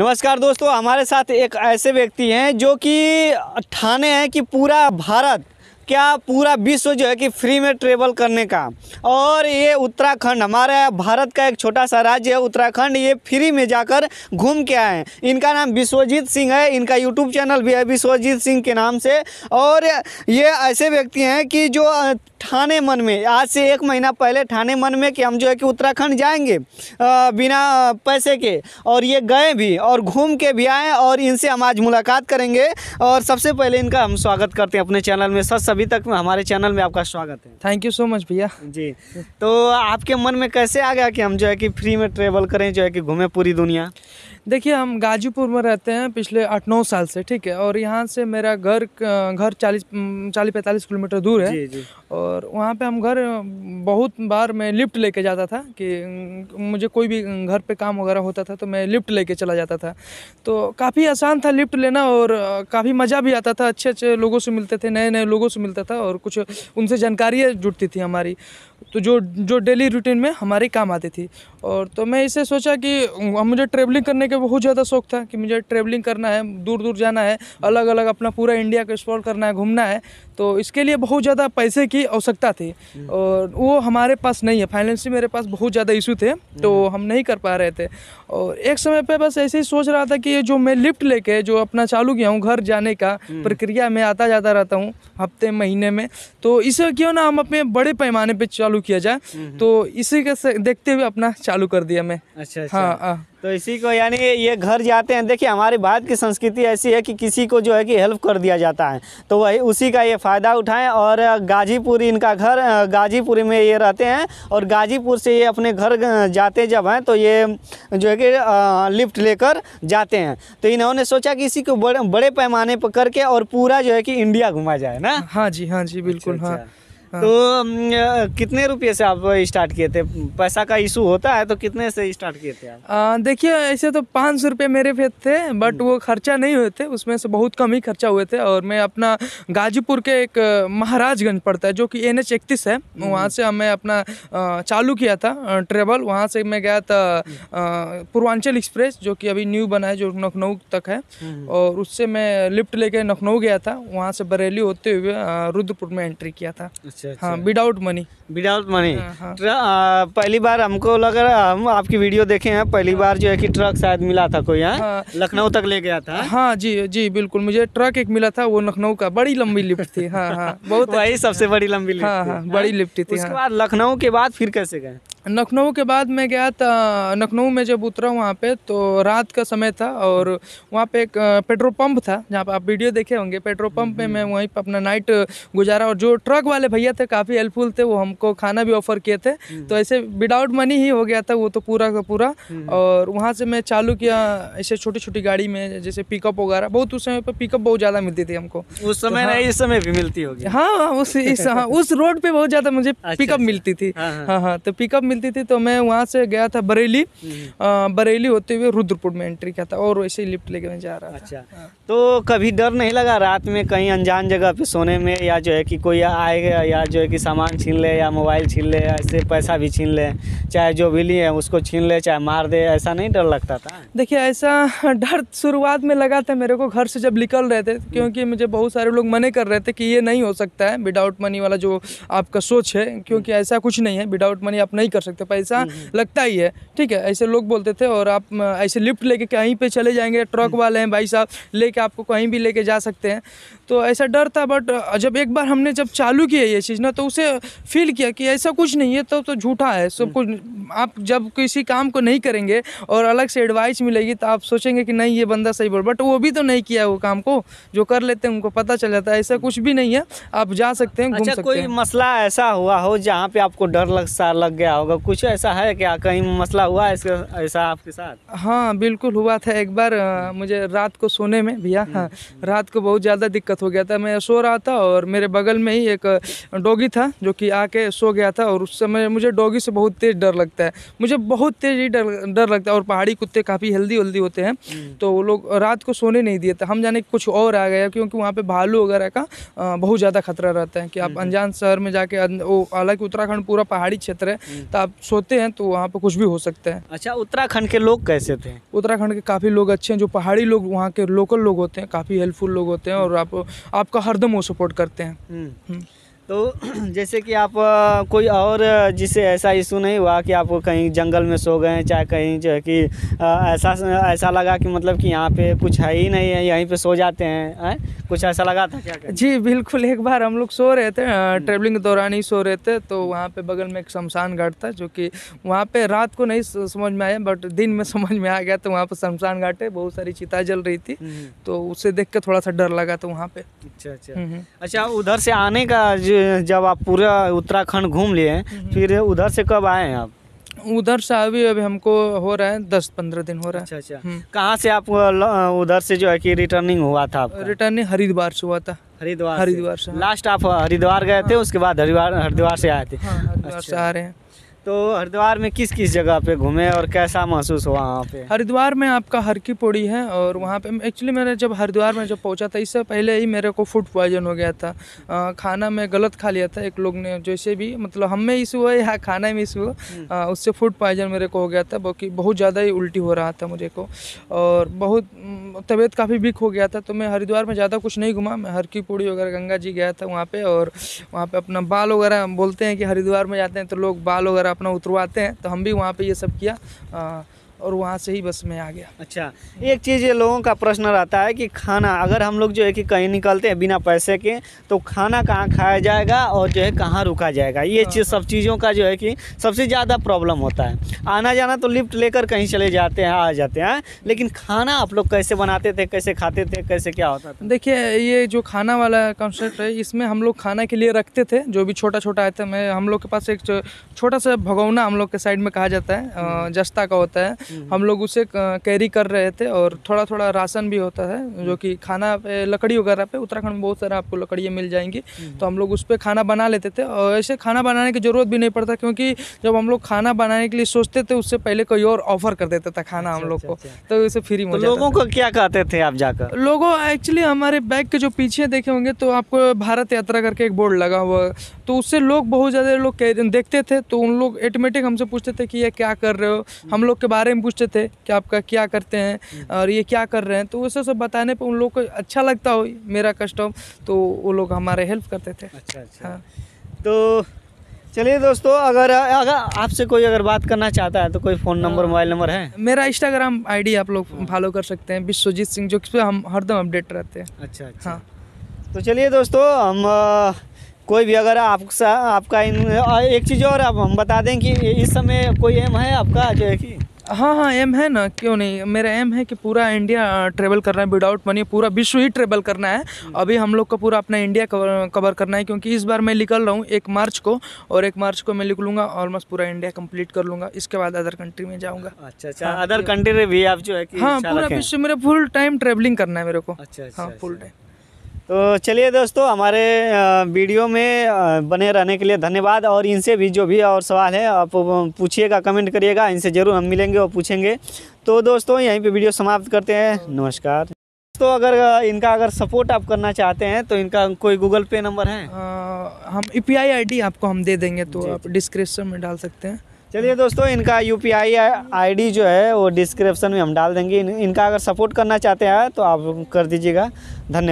नमस्कार दोस्तों हमारे साथ एक ऐसे व्यक्ति हैं जो कि ठाने हैं कि पूरा भारत क्या पूरा विश्व जो है कि फ्री में ट्रेवल करने का और ये उत्तराखंड हमारा भारत का एक छोटा सा राज्य है उत्तराखंड ये फ्री में जाकर घूम के आए हैं इनका नाम विश्वजीत सिंह है इनका यूट्यूब चैनल भी है विश्वजीत सिंह के नाम से और ये ऐसे व्यक्ति हैं कि जो ठाने मन में आज से एक महीना पहले ठाने मन में कि हम जो है कि उत्तराखंड जाएंगे बिना पैसे के और ये गए भी और घूम के भी आए और इनसे हम आज मुलाकात करेंगे और सबसे पहले इनका हम स्वागत करते हैं अपने चैनल में सर सभी तक में हमारे चैनल में आपका स्वागत है थैंक यू सो मच भैया जी तो आपके मन में कैसे आ गया कि हम जो है कि फ्री में ट्रेवल करें जो है कि घूमें पूरी दुनिया देखिए हम गाजीपुर में रहते हैं पिछले आठ नौ साल से ठीक है और यहाँ से मेरा घर घर चालीस चालीस पैंतालीस किलोमीटर दूर है जी, जी। और वहाँ पे हम घर बहुत बार मैं लिफ्ट लेके जाता था कि मुझे कोई भी घर पे काम वगैरह होता था तो मैं लिफ्ट लेके चला जाता था तो काफ़ी आसान था लिफ्ट लेना और काफ़ी मज़ा भी आता था अच्छे अच्छे लोगों से मिलते थे नए नए लोगों से मिलता था और कुछ उनसे जानकारियाँ जुटती थी हमारी तो जो जो डेली रूटीन में हमारे काम आती थी और तो मैं इसे सोचा कि मुझे ट्रेवलिंग करने के मुझे बहुत ज़्यादा शौक था कि मुझे ट्रैवलिंग करना है दूर दूर जाना है अलग अलग अपना पूरा इंडिया को एक्सप्लोर करना है घूमना है तो इसके लिए बहुत ज़्यादा पैसे की आवश्यकता थी और वो हमारे पास नहीं है फाइनेंशियल मेरे पास बहुत ज़्यादा इशू थे तो हम्म। हम नहीं कर पा रहे थे और एक समय पर बस ऐसे ही सोच रहा था कि ये जो मैं लिफ्ट लेके जो अपना चालू किया हूँ घर जाने का हम्म। प्रक्रिया में आता जाता रहता हूँ हफ्ते महीने में तो इसे क्यों ना हम अपने बड़े पैमाने पर चालू किया जाए हम्म, तो इसी के देखते हुए अपना चालू कर दिया मैं अच्छा, हाँ अच्छा। हाँ तो इसी को यानी ये घर जाते हैं देखिए हमारी भारत की संस्कृति ऐसी है कि किसी को जो है कि हेल्प कर दिया जाता है तो वही उसी का ये फ़ायदा उठाएं और गाजीपुर इनका घर गाजीपुर में ये रहते हैं और गाजीपुर से ये अपने घर जाते जब हैं तो ये जो है कि लिफ्ट लेकर जाते हैं तो इन्होंने सोचा कि इसी को बड़े बड़े पैमाने पर करके और पूरा जो है कि इंडिया घुमा जाए ना हाँ जी हाँ जी अच्छा, बिल्कुल हाँ। अच्छा, हाँ हाँ। तो कितने रुपये से आप स्टार्ट किए थे पैसा का इशू होता है तो कितने से स्टार्ट किए थे आप देखिए ऐसे तो पाँच सौ रुपये मेरे पे थे बट हम्म। वो खर्चा नहीं हुए थे उसमें से बहुत कम ही खर्चा हुए थे और मैं अपना गाजीपुर के एक महाराजगंज पड़ता है जो कि एन एच इकतीस है हम्म। वहाँ से हमें अपना चालू किया था ट्रेवल वहाँ से मैं गया था पूर्वांचल एक्सप्रेस जो कि अभी न्यू बना है जो लखनऊ तक है हम्म। और उससे मैं लिफ्ट लेके लखनऊ गया था वहाँ से बरेली होते हुए रुद्रपुर में एंट्री किया था अच्छा विदाउट मनी विदाउट मनी पहली बार हमको लग रहा हम आपकी वीडियो देखे हैं पहली हाँ। बार जो है कि ट्रक शायद मिला था कोई यहाँ हाँ। लखनऊ तक ले गया था हाँ जी जी बिल्कुल मुझे ट्रक एक मिला था वो लखनऊ का बड़ी लंबी लिफ्ट थी हाँ हाँ बहुत वही सबसे हाँ। बड़ी लंबी लिफ्ट हाँ, बड़ी लिफ्ट थी उसके बाद लखनऊ के बाद फिर कैसे गए लखनऊ के बाद मैं गया था लखनऊ में जब उतरा वहाँ पे तो रात का समय था और वहाँ पे एक पेट्रोल पंप था जहाँ पर आप वीडियो देखे होंगे पेट्रोल पंप पे हम्म, मैं हम्म। वहीं पर अपना नाइट गुजारा और जो ट्रक वाले भैया थे काफ़ी हेल्पफुल थे वो हमको खाना भी ऑफर किए थे हम्म। तो ऐसे विदाउट मनी ही हो गया था वो तो पूरा का पूरा और वहाँ से मैं चालू किया ऐसे छोटी छोटी गाड़ी में जैसे पिकअप वगैरह बहुत उस समय पर पिकअप बहुत ज़्यादा मिलती थी हमको उस तो समय हाँ। इस समय भी मिलती होगी हाँ उस इस हाँ उस रोड पर बहुत ज़्यादा मुझे पिकअप अच्छा, अच्छा। मिलती थी हाँ हाँ, हाँ, हाँ तो पिकअप मिलती थी तो मैं वहाँ से गया था बरेली हम्म। बरेली होते हुए रुद्रपुर में एंट्री किया था और वैसे ही लिफ्ट लेके मैं जा रहा अच्छा था। हाँ। तो कभी डर नहीं लगा रात में कहीं अनजान जगह पे सोने में या जो है कि कोई आएगा या जो है कि सामान छीन ले या मोबाइल छीन ले ऐसे पैसा भी छीन ले चाहे जो भी लिए उसको छीन ले चाहे मार दे ऐसा नहीं डर लगता था देखिए ऐसा डर शुरुआत में लगा था मेरे को घर से जब निकल रहे थे क्योंकि मुझे बहुत सारे लोग मने कर रहे थे कि ये नहीं हो सकता है विदाउट मनी वाला जो आपका सोच है क्योंकि ऐसा कुछ नहीं है विदाउट मनी आप नहीं कर कर सकते पैसा हम्म, हम्म। लगता ही है ठीक है ऐसे लोग बोलते थे और आप ऐसे लिफ्ट लेके कहीं पे चले जाएंगे ट्रक हम्म। वाले हैं भाई साहब लेके आपको कहीं भी लेके जा सकते हैं तो ऐसा डर था बट जब एक बार हमने जब चालू किया ये चीज़ ना तो उसे फील किया कि ऐसा कुछ नहीं है तो तो झूठा है सब हम्म। कुछ आप जब किसी काम को नहीं करेंगे और अलग से एडवाइस मिलेगी तो आप सोचेंगे कि नहीं ये बंदा सही बोल बट वो भी तो नहीं किया वो काम को जो कर लेते हैं उनको पता चल जाता है ऐसा कुछ भी नहीं है आप जा सकते हैं अच्छा, सकते कोई हैं। मसला ऐसा हुआ हो जहाँ पे आपको डर लग सा लग गया होगा कुछ ऐसा है क्या कहीं मसला हुआ है ऐसा आपके साथ हाँ बिल्कुल हुआ था एक बार मुझे रात को सोने में भैया हम्म। हाँ रात को बहुत ज़्यादा दिक्कत हालत हो गया था मैं सो रहा था और मेरे बगल में ही एक डॉगी था जो कि आके सो गया था और उस समय मुझे डॉगी से बहुत तेज़ डर लगता है मुझे बहुत तेज़ ही डर डर लगता है और पहाड़ी कुत्ते काफ़ी हेल्दी वल्दी होते हैं हम्म। तो वो लोग रात को सोने नहीं दिए थे हम जाने कुछ और आ गया क्योंकि वहाँ पर भालू वगैरह का बहुत ज़्यादा खतरा रहता है कि आप हम्म। अनजान शहर में जाके हालांकि उत्तराखंड पूरा पहाड़ी क्षेत्र है हम्म। तो आप सोते हैं तो वहाँ पर कुछ भी हो सकता है अच्छा उत्तराखंड के लोग कैसे थे उत्तराखंड के काफ़ी लोग अच्छे हैं जो पहाड़ी लोग वहाँ के लोकल लोग होते हैं काफ़ी हेल्पफुल लोग होते हैं और आप आपका हरदम वो सपोर्ट करते हैं हम्म। हम्म। तो जैसे कि आप कोई और जिसे ऐसा इशू नहीं हुआ कि आप कहीं जंगल में सो गए चाहे कहीं जो है कि ऐसा ऐसा लगा कि मतलब कि यहाँ पे कुछ है ही नहीं है यहीं पे सो जाते हैं है? कुछ ऐसा लगा था क्या जी बिल्कुल एक बार हम लोग सो रहे थे हम्म। ट्रेवलिंग के दौरान ही सो रहे थे तो वहाँ पे बगल में एक शमशान घाट था जो कि वहाँ पे रात को नहीं समझ में आया बट दिन में समझ में आ गया तो वहाँ पर शमशान घाट है बहुत सारी चिता जल रही थी हम्म। तो उसे देख के थोड़ा सा डर लगा तो वहाँ पे अच्छा अच्छा हम्म, अच्छा उधर से आने का जो जब आप पूरा उत्तराखंड घूम लिए हम्म। फिर उधर से कब आए आप उधर से अभी अभी हमको हो रहा है दस पंद्रह दिन हो रहा है अच्छा अच्छा हम्म। कहाँ से आप उधर से जो है कि रिटर्निंग हुआ था आपका? रिटर्निंग हरिद्वार से हुआ था हरिद्वार हरिद्वार से लास्ट हाँ। आप हरिद्वार गए थे हाँ। उसके बाद हरिद्वार हरिद्वार से आए थे हाँ, से अच्छा। आ रहे हैं तो हरिद्वार में किस किस जगह पे घूमे और कैसा महसूस हुआ वहाँ पे हरिद्वार में आपका हर की पौड़ी है और वहाँ पे एक्चुअली मैंने जब हरिद्वार में जब पहुँचा था इससे पहले ही मेरे को फूड पॉइजन हो गया था आ, खाना मैं गलत खा लिया था एक लोग ने जैसे भी मतलब हम में इशू हुआ या खाना में इशू हुआ हम्म। उससे फूड पॉइजन मेरे को हो गया था बाकी बहुत ज़्यादा ही उल्टी हो रहा था मुझे को और बहुत तबीयत काफ़ी वीक हो गया था तो मैं हरिद्वार में ज़्यादा कुछ नहीं घूमा मैं हर की पौड़ी वगैरह गंगा जी गया था वहाँ पर और वहाँ पर अपना बाल वगैरह बोलते हैं कि हरिद्वार में जाते हैं तो लोग बाल वगैरह अपना उतरवाते हैं तो हम भी वहाँ पर ये सब किया और वहाँ से ही बस में आ गया अच्छा एक चीज़ ये लोगों का प्रश्न रहता है कि खाना अगर हम लोग जो है कि कहीं निकलते हैं बिना पैसे के तो खाना कहाँ खाया जाएगा और जो है कहाँ रुका जाएगा ये चीज़ सब चीज़ों का जो है कि सबसे ज़्यादा प्रॉब्लम होता है आना जाना तो लिफ्ट लेकर कहीं चले जाते हैं आ जाते हैं हाँ? लेकिन खाना आप लोग कैसे बनाते थे कैसे खाते थे कैसे क्या होता था देखिए ये जो खाना वाला कॉन्सेप्ट है इसमें हम लोग खाना के लिए रखते थे जो भी छोटा छोटा आइटम है हम लोग के पास एक छोटा सा भगौना हम लोग के साइड में कहा जाता है जस्ता का होता है हम्म। हम लोग उसे कैरी कर रहे थे और थोड़ा थोड़ा राशन भी होता है हम्म। जो कि खाना पे लकड़ी वगैरह पे उत्तराखंड में बहुत सारा आपको लकड़ियाँ मिल जाएंगी हम्म। तो हम लोग उस पर खाना बना लेते थे और ऐसे खाना बनाने की ज़रूरत भी नहीं पड़ता क्योंकि जब हम लोग खाना बनाने के लिए सोचते थे उससे पहले कोई और ऑफर कर देता था खाना हम अच्छा, लोग को अच्छा, अच्छा। तो उसे फ्री में तो लोगों को क्या कहते थे आप जाकर लोगों एक्चुअली हमारे बैग के जो पीछे देखे होंगे तो आपको भारत यात्रा करके एक बोर्ड लगा हुआ तो उससे लोग बहुत ज़्यादा लोग देखते थे तो उन लोग एटोमेटिक हमसे पूछते थे कि ये क्या कर रहे हो हम लोग के बारे में में पूछते थे कि आपका क्या करते हैं हम्म। और ये क्या कर रहे हैं तो वो सब बताने पर उन लोग को अच्छा लगता हो मेरा कस्टम तो वो लोग हमारे हेल्प करते थे अच्छा अच्छा हाँ। तो चलिए दोस्तों अगर अगर आपसे कोई अगर बात करना चाहता है तो कोई फ़ोन नंबर हाँ। मोबाइल नंबर है मेरा इंस्टाग्राम आईडी आप लोग फॉलो हाँ। कर सकते हैं विश्वजीत सिंह जो कि हम हरदम अपडेट रहते हैं अच्छा अच्छा हाँ तो चलिए दोस्तों हम कोई भी अगर आपका आपका इन एक चीज़ और आप हम बता दें कि इस समय कोई एम है आपका जो है कि हाँ हाँ एम है ना क्यों नहीं मेरा एम है कि पूरा इंडिया ट्रेवल करना है विदाउट मनी पूरा विश्व ही ट्रेवल करना है हम्म। अभी हम लोग का पूरा अपना इंडिया कवर कवर करना है क्योंकि इस बार मैं निकल रहा हूँ एक मार्च को और एक मार्च को मैं निकलूँगा ऑलमोस्ट पूरा इंडिया कंप्लीट कर लूँगा इसके बाद अदर कंट्री में जाऊँगा अच्छा अच्छा अदर हाँ। कंट्री में भी आप जो है हाँ पूरा विश्व मेरा फुल टाइम ट्रेवलिंग करना है मेरे को अच्छा, अच्छा हाँ फुल टाइम अच्छा। तो चलिए दोस्तों हमारे वीडियो में बने रहने के लिए धन्यवाद और इनसे भी जो भी और सवाल है आप पूछिएगा कमेंट करिएगा इनसे ज़रूर हम मिलेंगे और पूछेंगे तो दोस्तों यहीं पे वीडियो समाप्त करते हैं नमस्कार दोस्तों अगर इनका अगर सपोर्ट आप करना चाहते हैं तो इनका कोई गूगल पे नंबर है आ, हम यू पी आई आपको हम दे देंगे तो आप डिस्क्रिप्शन में डाल सकते हैं चलिए दोस्तों इनका यू पी आईडी जो है वो डिस्क्रिप्शन में हम डाल देंगे इनका अगर सपोर्ट करना चाहते हैं तो आप कर दीजिएगा धन्यवाद